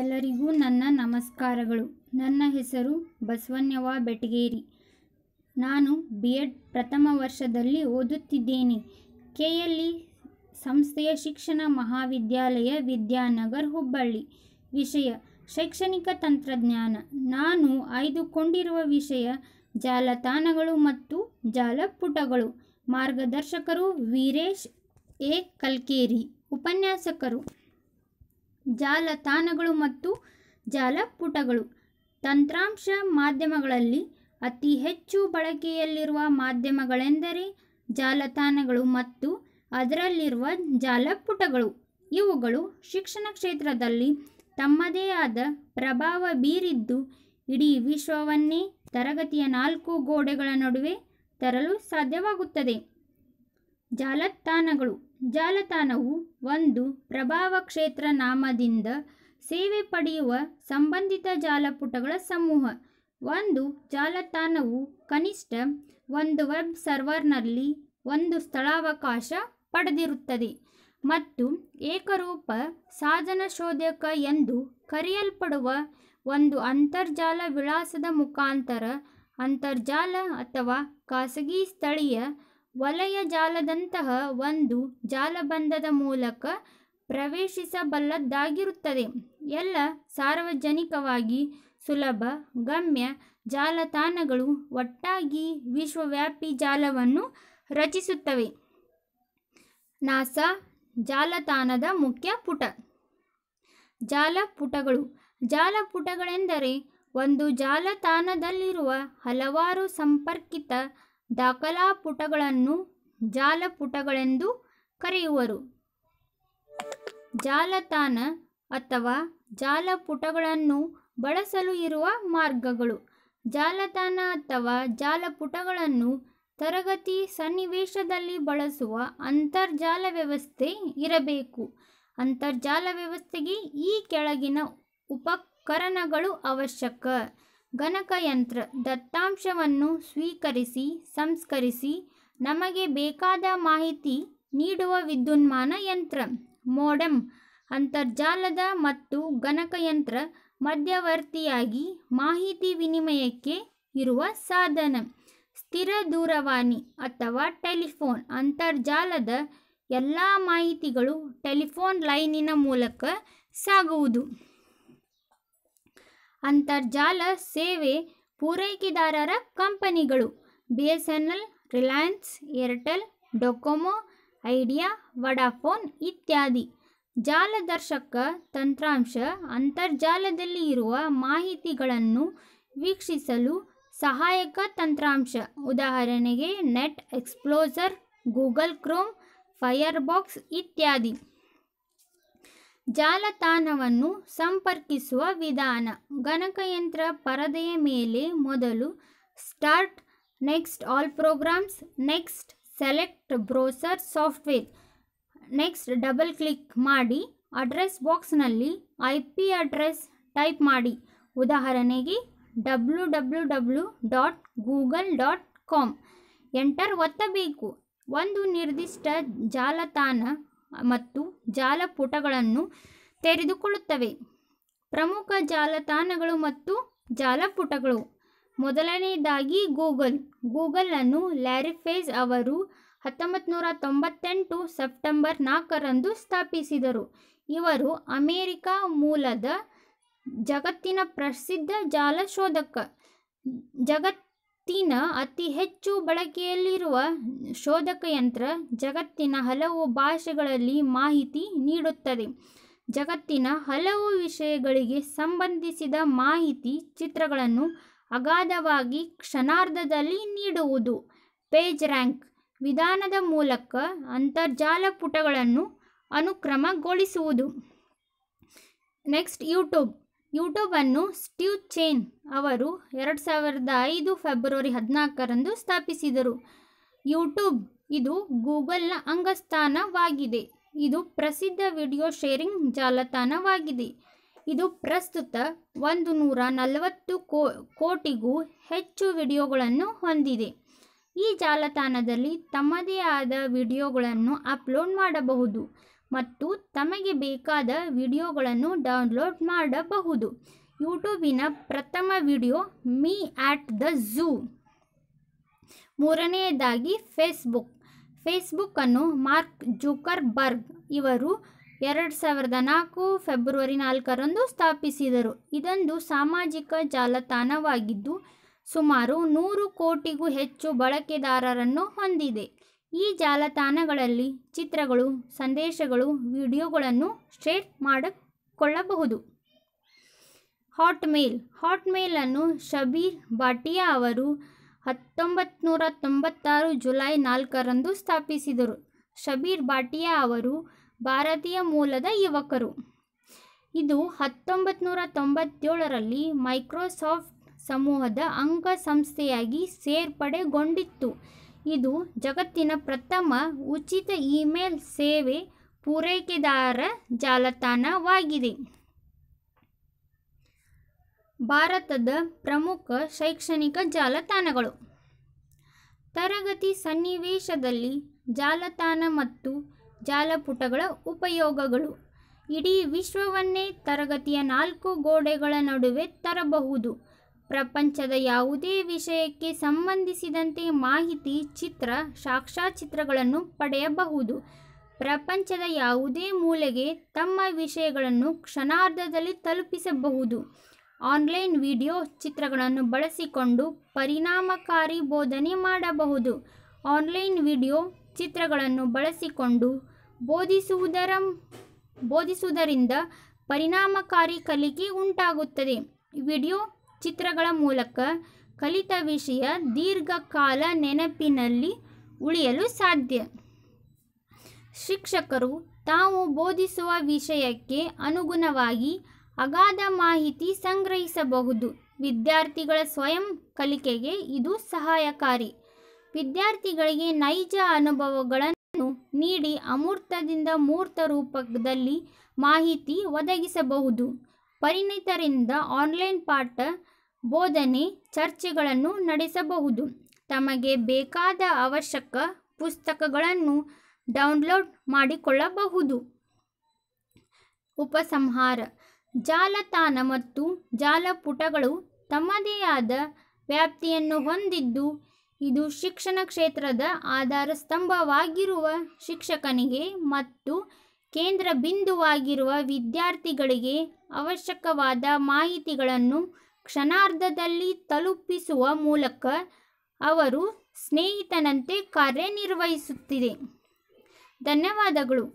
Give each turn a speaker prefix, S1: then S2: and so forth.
S1: ಎಲ್ಲರಿಗೂ ನನ್ನ ನಮಸ್ಕಾರಗಳು ನನ್ನ ಹೆಸರು ಬಸವನ್ಯವ ಬೆಟಗೇರಿ ನಾನು ಬಿ ಎಡ್ ಪ್ರಥಮ ವರ್ಷದಲ್ಲಿ ಓದುತ್ತಿದ್ದೇನೆ ಕೆ ಎಲ್ ಸಂಸ್ಥೆಯ ಶಿಕ್ಷಣ ಮಹಾವಿದ್ಯಾಲಯ ವಿದ್ಯಾನಗರ್ ಹುಬ್ಬಳ್ಳಿ ವಿಷಯ ಶೈಕ್ಷಣಿಕ ತಂತ್ರಜ್ಞಾನ ನಾನು ಆಯ್ದುಕೊಂಡಿರುವ ವಿಷಯ ಜಾಲತಾಣಗಳು ಮತ್ತು ಜಾಲಪುಟಗಳು ಮಾರ್ಗದರ್ಶಕರು ವೀರೇಶ್ ಎ ಕಲ್ಕೇರಿ ಉಪನ್ಯಾಸಕರು ಜಾಲತಾಣಗಳು ಮತ್ತು ಜಾಲಪುಟಗಳು ತಂತ್ರಾಂಶ ಮಾಧ್ಯಮಗಳಲ್ಲಿ ಅತಿ ಹೆಚ್ಚು ಬಳಕೆಯಲ್ಲಿರುವ ಮಾಧ್ಯಮಗಳೆಂದರೆ ಜಾಲತಾಣಗಳು ಮತ್ತು ಅದರಲ್ಲಿರುವ ಜಾಲಪುಟಗಳು ಇವುಗಳು ಶಿಕ್ಷಣ ಕ್ಷೇತ್ರದಲ್ಲಿ ತಮ್ಮದೇ ಆದ ಪ್ರಭಾವ ಬೀರಿದ್ದು ಇಡೀ ವಿಶ್ವವನ್ನೇ ತರಗತಿಯ ನಾಲ್ಕು ಗೋಡೆಗಳ ನಡುವೆ ತರಲು ಸಾಧ್ಯವಾಗುತ್ತದೆ ಜಾಲತಾಣಗಳು ಜಾಲತಾಣವು ಒಂದು ಪ್ರಭಾವ ಕ್ಷೇತ್ರ ನಾಮದಿಂದ ಸೇವೆ ಪಡೆಯುವ ಸಂಬಂಧಿತ ಜಾಲಪುಟಗಳ ಸಮೂಹ ಒಂದು ಜಾಲತಾಣವು ಕನಿಷ್ಠ ಒಂದು ವೆಬ್ ಸರ್ವರ್ನಲ್ಲಿ ಒಂದು ಸ್ಥಳಾವಕಾಶ ಪಡೆದಿರುತ್ತದೆ ಮತ್ತು ಏಕರೂಪ ಸಾಧನ ಶೋಧಕ ಎಂದು ಕರೆಯಲ್ಪಡುವ ಒಂದು ಅಂತರ್ಜಾಲ ವಿಳಾಸದ ಮುಖಾಂತರ ಅಂತರ್ಜಾಲ ಅಥವಾ ಖಾಸಗಿ ಸ್ಥಳೀಯ ವಲಯ ಜಾಲದಂತಹ ಒಂದು ಜಾಲಬಂಧದ ಮೂಲಕ ಪ್ರವೇಶಿಸಬಲ್ಲದ್ದಾಗಿರುತ್ತದೆ ಎಲ್ಲ ಸಾರ್ವಜನಿಕವಾಗಿ ಸುಲಭ ಗಮ್ಯ ಜಾಲತಾಣಗಳು ಒಟ್ಟಾಗಿ ವಿಶ್ವವ್ಯಾಪಿ ಜಾಲವನ್ನು ರಚಿಸುತ್ತವೆ ನಾಸಾ ಜಾಲತಾಣದ ಮುಖ್ಯ ಪುಟ ಜಾಲಪುಟಗಳು ಜಾಲಪುಟಗಳೆಂದರೆ ಒಂದು ಜಾಲತಾಣದಲ್ಲಿರುವ ಹಲವಾರು ಸಂಪರ್ಕಿತ ದಾಖಲಾಪುಟಗಳನ್ನು ಜಾಲಪುಟಗಳೆಂದು ಕರೆಯುವರು ಜಾಲತಾಣ ಅಥವಾ ಜಾಲಪುಟಗಳನ್ನು ಬಳಸಲು ಇರುವ ಮಾರ್ಗಗಳು ಜಾಲತಾಣ ಅಥವಾ ಜಾಲಪುಟಗಳನ್ನು ತರಗತಿ ಸನ್ನಿವೇಶದಲ್ಲಿ ಬಳಸುವ ಅಂತರ್ಜಾಲ ವ್ಯವಸ್ಥೆ ಇರಬೇಕು ಅಂತರ್ಜಾಲ ವ್ಯವಸ್ಥೆಗೆ ಈ ಕೆಳಗಿನ ಉಪಕರಣಗಳು ಅವಶ್ಯಕ ಗಣಕಯಂತ್ರ ದತ್ತಾಂಶವನ್ನು ಸ್ವೀಕರಿಸಿ ಸಂಸ್ಕರಿಸಿ ನಮಗೆ ಬೇಕಾದ ಮಾಹಿತಿ ನೀಡುವ ವಿದ್ಯುನ್ಮಾನ ಯಂತ್ರ ಮೋಡೆಮ್ ಅಂತರ್ಜಾಲದ ಮತ್ತು ಗಣಕಯಂತ್ರ ಮಧ್ಯವರ್ತಿಯಾಗಿ ಮಾಹಿತಿ ವಿನಿಮಯಕ್ಕೆ ಇರುವ ಸಾಧನ ಸ್ಥಿರ ದೂರವಾಣಿ ಅಥವಾ ಟೆಲಿಫೋನ್ ಅಂತರ್ಜಾಲದ ಎಲ್ಲ ಮಾಹಿತಿಗಳು ಟೆಲಿಫೋನ್ ಲೈನಿನ ಮೂಲಕ ಸಾಗುವುದು ಅಂತರ್ಜಾಲ ಸೇವೆ ಪೂರೈಕೆದಾರರ ಕಂಪನಿಗಳು B S N L Reliance Airtel Docomo Idea Vodafone ಇತ್ಯಾದಿ ಜಾಲದರ್ಶಕ ತಂತ್ರಾಂಶ ಅಂತರ್ಜಾಲದಲ್ಲಿ ಇರುವ ಮಾಹಿತಿಗಳನ್ನು ವೀಕ್ಷಿಸಲು ಸಹಾಯಕ ತಂತ್ರಾಂಶ ಉದಾಹರಣೆಗೆ net explorer Google Chrome Firefox ಇತ್ಯಾದಿ ಜಾಲತಾಣವನ್ನು ಸಂಪರ್ಕಿಸುವ ವಿಧಾನ ಗಣಕಯಂತ್ರ ಪರದೆಯ ಮೇಲೆ ಮೊದಲು start next all programs next select browser software next double click ಮಾಡಿ ಅಡ್ರೆಸ್ ಬಾಕ್ಸ್ನಲ್ಲಿ ಐ ಪಿ ಅಡ್ರೆಸ್ ಟೈಪ್ ಮಾಡಿ ಉದಾಹರಣೆಗೆ W W W dot Google dot com enter ಒತ್ತಬೇಕು ಒಂದು ನಿರ್ದಿಷ್ಟ ಜಾಲತಾಣ ಮತ್ತು ಜಾಲಪುಟಗಳನ್ನು ತೆರೆದುಕೊಳ್ಳುತ್ತವೆ ಪ್ರಮುಖ ಜಾಲತಾಣಗಳು ಮತ್ತು ಜಾಲಪುಟಗಳು ಮೊದಲನೆಯದಾಗಿ ಗೂಗಲ್ ಗೂಗಲನ್ನು ಲ್ಯಾರಿ ಫೇಜ್ ಅವರು ಹತ್ತೊಂಬತ್ತು ನೂರ ತೊಂಬತ್ತೆಂಟು ಸೆಪ್ಟೆಂಬರ್ ನಾಲ್ಕರಂದು ಸ್ಥಾಪಿಸಿದರು ಇವರು ಅಮೇರಿಕಾ ಮೂಲದ ಜಗತ್ತಿನ ಪ್ರಸಿದ್ಧ ಜಾಲ ಶೋಧಕ ಜಗತ್ ಹತ್ತಿನ ಅತಿ ಹೆಚ್ಚು ಬಳಕೆಯಲ್ಲಿರುವ ಯಂತ್ರ ಜಗತ್ತಿನ ಹಲವು ಭಾಷೆಗಳಲ್ಲಿ ಮಾಹಿತಿ ನೀಡುತ್ತದೆ ಜಗತ್ತಿನ ಹಲವು ವಿಷಯಗಳಿಗೆ ಸಂಬಂಧಿಸಿದ ಮಾಹಿತಿ ಚಿತ್ರಗಳನ್ನು ಅಗಾಧವಾಗಿ ಕ್ಷಣಾರ್ಧದಲ್ಲಿ ನೀಡುವುದು ಪೇಜ್ ರ್ಯಾಂಕ್ ವಿಧಾನದ ಮೂಲಕ ಅಂತರ್ಜಾಲ ಪುಟಗಳನ್ನು ಅನುಕ್ರಮಗೊಳಿಸುವುದು ನೆಕ್ಸ್ಟ್ ಯೂಟ್ಯೂಬ್ ಅನ್ನು ಸ್ಟೀವ್ ಚೇನ್ ಅವರು ಎರಡು ಸಾವಿರದ ಐದು ಫೆಬ್ರವರಿ ಹದಿನಾಲ್ಕರಂದು ಸ್ಥಾಪಿಸಿದರು ಯೂಟ್ಯೂಬ್ ಇದು ಗೂಗಲ್ನ ಅಂಗಸ್ಥಾನವಾಗಿದೆ ಇದು ಪ್ರಸಿದ್ಧ ವಿಡಿಯೋ ಶೇರಿಂಗ್ ಜಾಲತಾಣವಾಗಿದೆ ಇದು ಪ್ರಸ್ತುತ ಒಂದು ನೂರ ನಲವತ್ತು ಕೋ ಕೋಟಿಗೂ ಹೆಚ್ಚು ವಿಡಿಯೋಗಳನ್ನು ಹೊಂದಿದೆ ಈ ಜಾಲತಾಣದಲ್ಲಿ ತಮ್ಮದೇ ಆದ ವಿಡಿಯೋಗಳನ್ನು ಅಪ್ಲೋಡ್ ಮಾಡಬಹುದು ಮತ್ತು ತಮಗೆ ಬೇಕಾದ ವಿಡಿಯೋಗಳನ್ನು ಡೌನ್ಲೋಡ್ ಮಾಡಬಹುದು ಯೂಟ್ಯೂಬಿನ ಪ್ರಥಮ video me at the zoo ಮೂರನೆಯದಾಗಿ ಫೇಸ್ಬುಕ್ ಫೇಸ್ಬುಕ್ಕನ್ನು ಮಾರ್ಕ್ ಜೂಕರ್ಬರ್ಗ್ ಇವರು ಎರಡು ಸಾವಿರದ ನಾಲ್ಕು ಫೆಬ್ರವರಿ ನಾಲ್ಕರಂದು ಸ್ಥಾಪಿಸಿದರು ಇದೊಂದು ಸಾಮಾಜಿಕ ಜಾಲತಾಣವಾಗಿದ್ದು ಸುಮಾರು ನೂರು ಕೋಟಿಗೂ ಹೆಚ್ಚು ಬಳಕೆದಾರರನ್ನು ಹೊಂದಿದೆ ಈ ಜಾಲತಾಣಗಳಲ್ಲಿ ಚಿತ್ರಗಳು ಸಂದೇಶಗಳು ವಿಡಿಯೋಗಳನ್ನು ಶೇರ್ ಮಾಡಿಕೊಳ್ಳಬಹುದು ಹಾಟ್ಮೇಲ್ ಹಾಟ್ಮೇಲನ್ನು ಶಬೀರ್ ಭಾಟಿಯಾ ಅವರು ಹತ್ತೊಂಬತ್ತು ನೂರ ತೊಂಬತ್ತಾರು ಜುಲೈ ನಾಲ್ಕರಂದು ಸ್ಥಾಪಿಸಿದರು ಶಬೀರ್ ಭಾಟಿಯಾ ಅವರು ಭಾರತೀಯ ಮೂಲದ ಯುವಕರು ಇದು ಹತ್ತೊಂಬತ್ತು ನೂರ ತೊಂಬತ್ತೇಳರಲ್ಲಿ ಮೈಕ್ರೋಸಾಫ್ಟ್ ಸಮೂಹದ ಅಂಗಸಂಸ್ಥೆಯಾಗಿ ಸೇರ್ಪಡೆಗೊಂಡಿತ್ತು ಇದು ಜಗತ್ತಿನ ಪ್ರಥಮ ಉಚಿತ ಇಮೇಲ್ ಸೇವೆ ಪೂರೈಕೆದಾರ ಜಾಲತಾಣವಾಗಿದೆ ಭಾರತದ ಪ್ರಮುಖ ಶೈಕ್ಷಣಿಕ ಜಾಲತಾಣಗಳು ತರಗತಿ ಸನ್ನಿವೇಶದಲ್ಲಿ ಜಾಲತಾಣ ಮತ್ತು ಜಾಲಪುಟಗಳ ಉಪಯೋಗಗಳು ಇಡೀ ವಿಶ್ವವನ್ನೇ ತರಗತಿಯ ನಾಲ್ಕು ಗೋಡೆಗಳ ನಡುವೆ ತರಬಹುದು ಪ್ರಪಂಚದ ಯಾವುದೇ ವಿಷಯಕ್ಕೆ ಸಂಬಂಧಿಸಿದಂತೆ ಮಾಹಿತಿ ಚಿತ್ರ ಚಿತ್ರಗಳನ್ನು ಪಡೆಯಬಹುದು ಪ್ರಪಂಚದ ಯಾವುದೇ ಮೂಲೆಗೆ ತಮ್ಮ ವಿಷಯಗಳನ್ನು ಕ್ಷಣಾರ್ಧದಲ್ಲಿ ತಲುಪಿಸಬಹುದು ಆನ್ಲೈನ್ ವಿಡಿಯೋ ಚಿತ್ರಗಳನ್ನು ಬಳಸಿಕೊಂಡು ಪರಿಣಾಮಕಾರಿ ಬೋಧನೆ ಮಾಡಬಹುದು ಆನ್ಲೈನ್ ವಿಡಿಯೋ ಚಿತ್ರಗಳನ್ನು ಬಳಸಿಕೊಂಡು ಬೋಧಿಸುವುದರ ಬೋಧಿಸುವುದರಿಂದ ಪರಿಣಾಮಕಾರಿ ಕಲಿಕೆ ಉಂಟಾಗುತ್ತದೆ ವಿಡಿಯೋ ಚಿತ್ರಗಳ ಮೂಲಕ ಕಲಿತ ವಿಷಯ ದೀರ್ಘಕಾಲ ನೆನಪಿನಲ್ಲಿ ಉಳಿಯಲು ಸಾಧ್ಯ ಶಿಕ್ಷಕರು ತಾವು ಬೋಧಿಸುವ ವಿಷಯಕ್ಕೆ ಅನುಗುಣವಾಗಿ ಅಗಾಧ ಮಾಹಿತಿ ಸಂಗ್ರಹಿಸಬಹುದು ವಿದ್ಯಾರ್ಥಿಗಳ ಸ್ವಯಂ ಕಲಿಕೆಗೆ ಇದು ಸಹಾಯಕಾರಿ ವಿದ್ಯಾರ್ಥಿಗಳಿಗೆ ನೈಜ ಅನುಭವಗಳನ್ನು ನೀಡಿ ಅಮೂರ್ತದಿಂದ ಮೂರ್ತ ರೂಪದಲ್ಲಿ ಮಾಹಿತಿ ಒದಗಿಸಬಹುದು ಪರಿಣಿತರಿಂದ ಆನ್ಲೈನ್ ಪಾಠ ಬೋಧನೆ ಚರ್ಚೆಗಳನ್ನು ನಡೆಸಬಹುದು ತಮಗೆ ಬೇಕಾದ ಅವಶ್ಯಕ ಪುಸ್ತಕಗಳನ್ನು ಡೌನ್ಲೋಡ್ ಮಾಡಿಕೊಳ್ಳಬಹುದು ಉಪಸಂಹಾರ ಜಾಲತಾಣ ಮತ್ತು ಜಾಲಪುಟಗಳು ತಮ್ಮದೇ ಆದ ವ್ಯಾಪ್ತಿಯನ್ನು ಹೊಂದಿದ್ದು ಇದು ಶಿಕ್ಷಣ ಕ್ಷೇತ್ರದ ಆಧಾರ ಸ್ತಂಭವಾಗಿರುವ ಶಿಕ್ಷಕನಿಗೆ ಮತ್ತು ಕೇಂದ್ರ ಬಿಂದುವಾಗಿರುವ ವಿದ್ಯಾರ್ಥಿಗಳಿಗೆ ಅವಶ್ಯಕವಾದ ಮಾಹಿತಿಗಳನ್ನು ಕ್ಷಣಾರ್ಧದಲ್ಲಿ ತಲುಪಿಸುವ ಮೂಲಕ ಅವರು ಸ್ನೇಹಿತನಂತೆ ಕಾರ್ಯನಿರ್ವಹಿಸುತ್ತಿದೆ ಧನ್ಯವಾದಗಳು